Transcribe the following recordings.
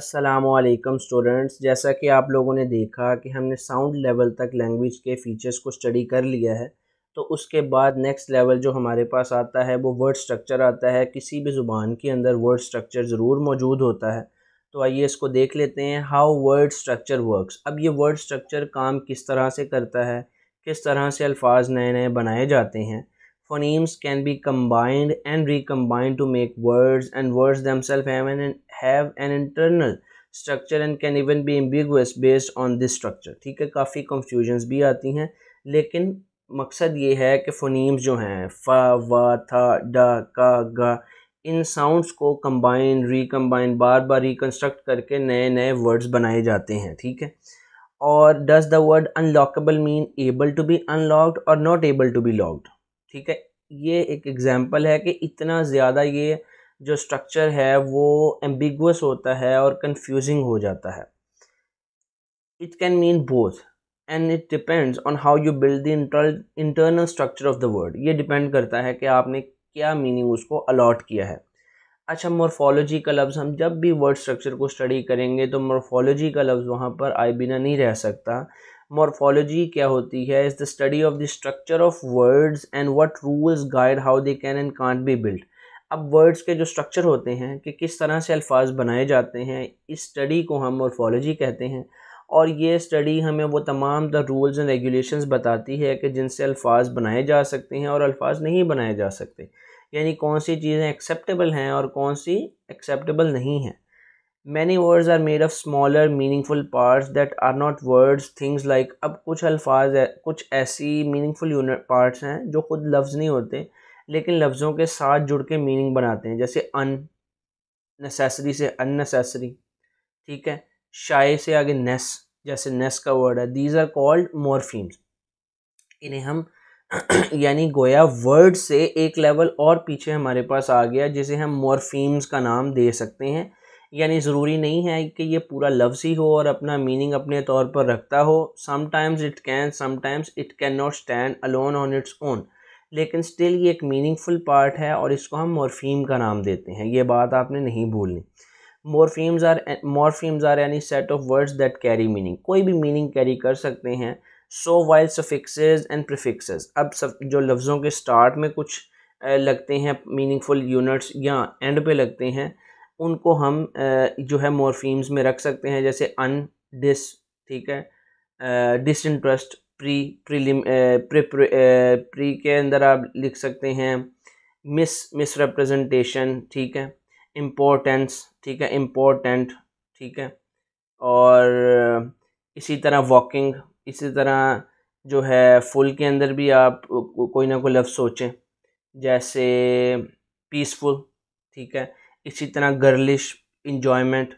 السلام علیکم اسٹوڈنٹس جیسا کہ آپ لوگوں نے دیکھا کہ ہم نے ساؤنڈ لیول تک لینگویج کے فیچرز کو سٹڈی کر لیا ہے تو اس کے بعد نیکسٹ لیول جو ہمارے پاس آتا ہے وہ ورڈ سٹرکچر آتا ہے کسی بھی زبان کے اندر ورڈ سٹرکچر ضرور موجود ہوتا ہے تو آئیے اس کو دیکھ لیتے ہیں ہاؤ ورڈ سٹرکچر ورکس اب یہ ورڈ سٹرکچر کام کس طرح سے کرتا ہے کس طرح سے الفاظ نئے نئے بنائے جاتے ہیں phonemes can be combined and recombined to make words and word have an internal structure and can even be ambiguous based on this structure ٹھیک ہے کافی کنفیوژنس بھی آتی ہیں لیکن مقصد یہ ہے کہ فونیمز جو ہیں فا وا تھا ڈا کا گا ان ساؤنڈس کو کمبائن ریکمبائن بار بار ریکنسٹرکٹ کر کے نئے نئے ورڈز بنائے جاتے ہیں ٹھیک ہے اور does the word unlockable mean able to be unlocked or not able to be unlocked ہے یہ ایک ایگزامپل ہے کہ اتنا زیادہ یہ جو اسٹرکچر ہے وہ ایمبیگوس ہوتا ہے اور کنفیوزنگ ہو جاتا ہے it can mean both and it depends on how you build the internal structure of the word یہ ڈپینڈ کرتا ہے کہ آپ نے کیا میننگ اس کو الاٹ کیا ہے اچھا مورفالوجی کا لفظ ہم جب بھی ورڈ اسٹرکچر کو اسٹڈی کریں گے تو مورفالوجی کا لفظ وہاں پر آئی بنا نہیں رہ سکتا مورفالوجی کیا ہوتی ہے is the study of the structure of words and what rules guide how they can and can't be built اب ورڈز کے جو اسٹرکچر ہوتے ہیں کہ کس طرح سے الفاظ بنائے جاتے ہیں اس اسٹڈی کو ہم مورفالوجی کہتے ہیں اور یہ اسٹڈی ہمیں وہ تمام در رولز اینڈ ریگولیشنز بتاتی ہے کہ جن سے الفاظ بنائے جا سکتے ہیں اور الفاظ نہیں بنائے جا سکتے یعنی کون سی چیزیں ایکسیپٹیبل ہیں اور کون سی ایکسیپٹیبل نہیں ہیں many words are made of smaller meaningful parts that are not words things like اب کچھ الفاظ کچھ ایسی میننگ فل پارٹس ہیں جو خود لفظ نہیں ہوتے لیکن لفظوں کے ساتھ جڑ کے میننگ بناتے ہیں جیسے ان نیسیسری سے ان نسیسری ٹھیک ہے شائع سے آگے نیس جیسے نیس کا ورڈ ہے دیز آر کالڈ مورفیمز انہیں ہم یعنی گویا ورڈ سے ایک لیول اور پیچھے ہمارے پاس آ گیا جسے ہم مورفیمز کا نام دے سکتے ہیں یعنی ضروری نہیں ہے کہ یہ پورا لفظ ہی ہو اور اپنا میننگ اپنے طور پر رکھتا ہو sometimes it can sometimes it can not stand alone on its own لیکن سٹل یہ ایک میننگ فل پارٹ ہے اور اس کو ہم مورفیم کا نام دیتے ہیں یہ بات آپ نے نہیں بھولنی مورفیمز آر مورفیمز آر یعنی set of words that carry meaning کوئی بھی میننگ کیری کر سکتے ہیں so while suffixes and prefixes اب سب جو لفظوں کے سٹارٹ میں کچھ لگتے ہیں میننگ فل یونٹس یا اینڈ پہ لگتے ہیں ان کو ہم جو ہے مورفیمز میں رکھ سکتے ہیں جیسے ان ڈس ٹھیک ہے ڈس انٹرسٹ پری پری کے اندر آپ لکھ سکتے ہیں مس مس ریپرزنٹیشن ٹھیک ہے امپورٹنس ٹھیک ہے امپورٹنٹ ٹھیک ہے اور اسی طرح واکنگ اسی طرح جو ہے فل کے اندر بھی آپ کوئی نہ کوئی لفظ سوچیں جیسے پیسفل ٹھیک ہے اسی طرح گرلش انجوائمنٹ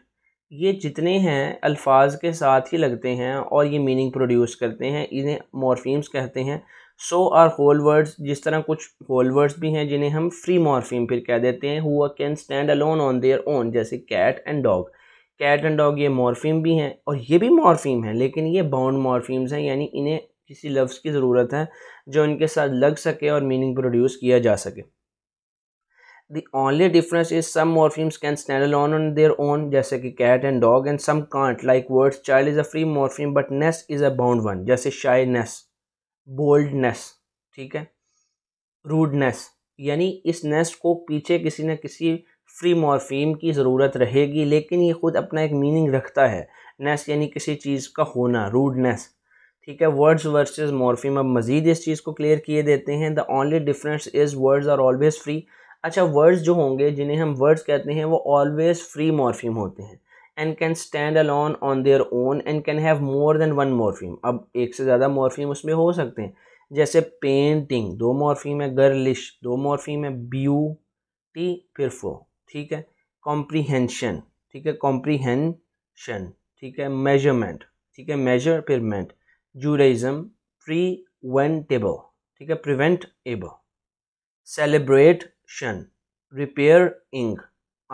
یہ جتنے ہیں الفاظ کے ساتھ ہی لگتے ہیں اور یہ میننگ پروڈیوس کرتے ہیں انہیں مورفیمس کہتے ہیں سو آر ہول ورڈز جس طرح کچھ ہول ورڈز بھی ہیں جنہیں ہم فری مورفیم پھر کہہ دیتے ہیں ہوا can stand alone on their own جیسے cat and dog cat and dog یہ مورفیم بھی ہیں اور یہ بھی مورفیم ہیں لیکن یہ باؤنڈ مورفیمز ہیں یعنی انہیں کسی لفظ کی ضرورت ہے جو ان کے ساتھ لگ سکے اور میننگ پروڈیوس کیا جا سکے the only difference is some morphemes can stand alone on their own جیسے کہ cat and dog and some can't like words child is a free morpheme but ness is a bound one جیسے شائی نیس boldness ٹھیک ہے rudeness یعنی اس نیس کو پیچھے کسی نہ کسی فری مورفیم کی ضرورت رہے گی لیکن یہ خود اپنا ایک میننگ رکھتا ہے نیس یعنی کسی چیز کا ہونا روڈنیس ٹھیک ہے ورڈز ورسز مورفیم اب مزید اس چیز کو کلیئر کیے دیتے ہیں the only difference is words are always free اچھا ورڈز جو ہوں گے جنہیں ہم ورڈز کہتے ہیں وہ آلویز فری مورفیم ہوتے ہیں and can stand alone on on their own and can have more than one morpheme اب ایک سے زیادہ مورفیم اس میں ہو سکتے ہیں جیسے پینٹنگ دو مورفیم ہے گرلش دو morpheme ہے beauty پھر فو ٹھیک ہے comprehension ٹھیک ہے comprehension ٹھیک ہے میجرمنٹ ٹھیک ہے میجر پرمینٹ جورائزم فری ون ٹھیک ہے پریونٹ ایبو سیلیبریٹ ریپیئر انگ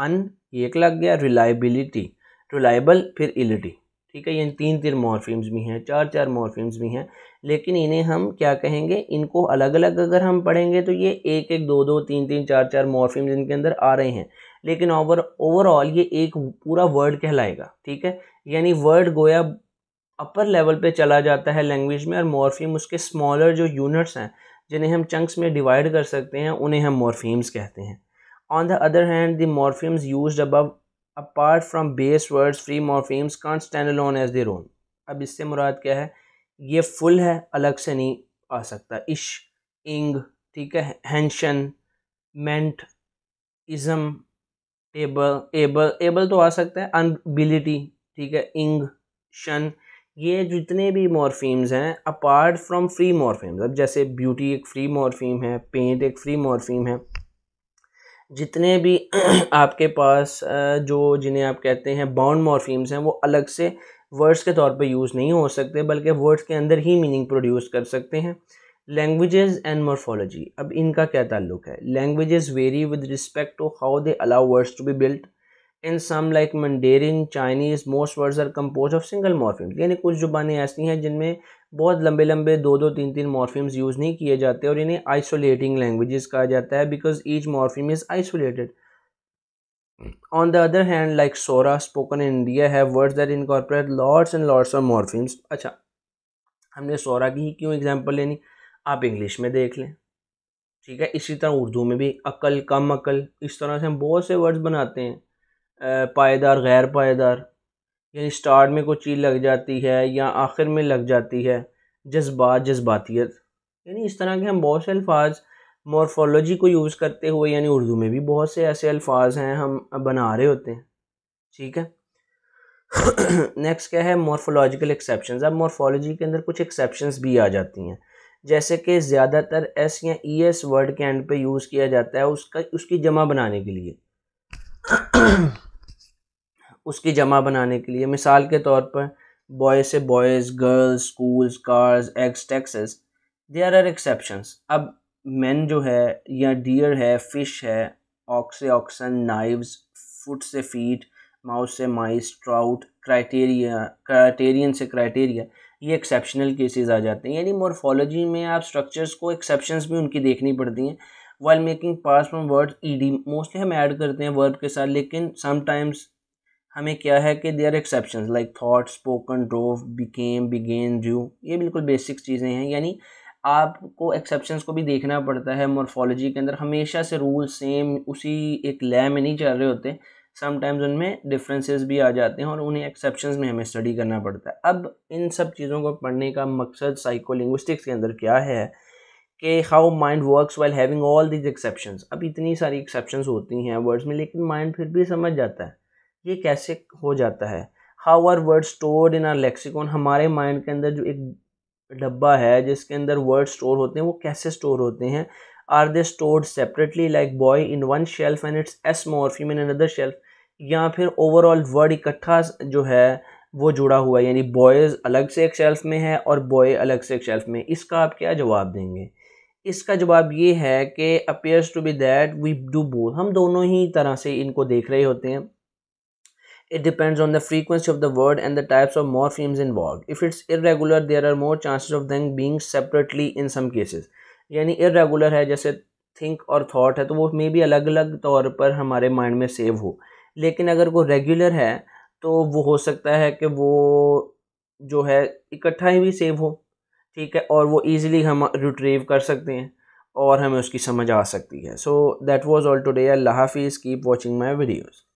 ان ایک لگ گیا ریلائبلٹی ریلائبل پھر ایلیٹی ٹھیک ہے یہ تین تین مورفیمز بھی ہیں چار چار مورفیمز بھی ہیں لیکن انہیں ہم کیا کہیں گے ان کو الگ الگ اگر ہم پڑھیں گے تو یہ ایک ایک دو دو تین تین چار چار مورفیمز ان کے اندر آ رہے ہیں لیکن اوور اوور آل یہ ایک پورا ورڈ کہلائے گا ٹھیک ہے یعنی ورڈ گویا اپر لیول پہ چلا جاتا ہے لینگویج میں اور مورفیم اس کے اسمالر جو یونٹس ہیں جنہیں ہم چنکس میں ڈیوائڈ کر سکتے ہیں انہیں ہم مورفیمز کہتے ہیں on the other hand the morphemes used above apart from base words free morphemes can't stand alone as their own اب اس سے مراد کیا ہے یہ فل ہے الگ سے نہیں آ سکتا عش انگ ٹھیک ہے ہینشن ment ism able able able تو آ سکتا ہے انبلٹی ٹھیک ہے انگ شن یہ جتنے بھی مورفیمز ہیں اپارٹ فرام فری مورفیمز اب جیسے بیوٹی ایک فری مورفیم ہے پینٹ ایک فری مورفیم ہے جتنے بھی آپ کے پاس جو جنہیں آپ کہتے ہیں باؤنڈ مورفیمز ہیں وہ الگ سے ورڈز کے طور پہ یوز نہیں ہو سکتے بلکہ ورڈز کے اندر ہی میننگ پروڈیوس کر سکتے ہیں لینگویجز اینڈ مورفالوجی اب ان کا کیا تعلق ہے languages very with respect to how they allow words to be built in some like Mandarin Chinese most words are compose of single morphemes یعنی کچھ زبانیں ایسی ہیں جن میں بہت لمبے لمبے دو دو تین تین مورفیمز یوز نہیں کیے جاتے اور انہیں آئسولیٹنگ لینگویجز کہا جاتا ہے because each morpheme is isolated on the other hand like Sora spoken India words that incorporate lots and lots of morphemes اچھا ہم نے سورا کی ہی کیوں اگزامپل لینی آپ انگلش میں دیکھ لیں ٹھیک ہے اسی طرح اردو میں بھی عقل کم عقل اس طرح سے ہم بہت سے ورڈز بناتے ہیں پائیدار غیر پائیدار یعنی سٹارٹ میں کوئی چیز لگ جاتی ہے یا آخر میں لگ جاتی ہے جذبات جذباتیت یعنی اس طرح کے ہم بہت سے الفاظ مورفولوجی کو یوز کرتے ہوئے یعنی اردو میں بھی بہت سے ایسے الفاظ ہیں ہم بنا رہے ہوتے ہیں ٹھیک ہے نیکسٹ کیا ہے مورفولوجیکل ایکسیپشنز اب مورفولوجی کے اندر کچھ ایکسیپشنز بھی آ جاتی ہیں جیسے کہ زیادہ تر ایس یا ای ایس ورڈ کے اینڈ پہ یوز کیا جاتا ہے اس کا اس کی جمع بنانے کے لیے اس کی جمع بنانے کے لیے مثال کے طور پر بوائز سے boys girls schools cars ax taxes there are exceptions اب مین جو ہے یا ڈیئر ہے فش ہے آکس سے آکسن نائوز فٹ سے فیٹ ماؤس سے مائس ٹراؤٹ کرائٹیریا کرائٹیرین سے کرائٹیریا یہ ایکسیپشنل کیسز آ جاتے ہیں یعنی مورفالوجی میں آپ اسٹرکچرس کو ایکسیپشنس بھی ان کی دیکھنی پڑتی ہیں while making past from word E D mostly ہم ایڈ کرتے ہیں ورڈ کے ساتھ لیکن سم ٹائمس ہمیں کیا ہے کہ they are exceptions like thought spoken drove became begin do یہ بالکل بیسک چیزیں ہیں یعنی آپ کو ایکسیپشنس کو بھی دیکھنا پڑتا ہے مورفالوجی کے اندر ہمیشہ سے رول سیم اسی ایک لے میں نہیں چل رہے ہوتے سم ٹائمز ان میں ڈفرینسز بھی آ جاتے ہیں اور انہیں ایکسیپشنز میں ہمیں اسٹڈی کرنا پڑتا ہے اب ان سب چیزوں کو پڑھنے کا مقصد سائیکو لنگوسٹکس کے اندر کیا ہے کہ how mind works well having all these exceptions اب اتنی ساری ایکسیپشنز ہوتی ہیں ورڈس میں لیکن مائنڈ پھر بھی سمجھ جاتا ہے یہ کیسے ہو جاتا ہے how are word stored in are lexicon ہمارے مائنڈ کے اندر جو ایک ڈبہ ہے جس کے اندر ورڈ اسٹور ہوتے ہیں وہ کیسے اسٹور ہوتے ہیں are they stored separately like boy in one shelf and its S morpheme in in other shelf یا پھر اوور آل ورڈ اکٹھا جو ہے وہ جڑا ہوا ہے یعنی بوائز الگ سے ایک شیلف میں ہے اور بوائے الگ سے ایک شیلف میں اس کا آپ کیا جواب دیں گے اس کا جواب یہ ہے کہ appears to be that we do both ہم دونوں ہی طرح سے ان کو دیکھ رہے ہوتے ہیں it depends on the frequency of the word and the types of morphemes involved if it's irregular there are more chances of them being separately in some cases یعنی irregular ہے جیسے think اور thought ہے تو وہ may be الگ الگ طور پر ہمارے mind میں save ہو لیکن اگر وہ regular ہے تو وہ ہو سکتا ہے کہ وہ جو ہے اکٹھا ہی بھی save ہو ٹھیک ہے اور وہ easily ہم retrieve کر سکتے ہیں اور ہمیں اس کی سمجھ آ سکتی ہے so that was all today اللہ حافظ keep watching my videos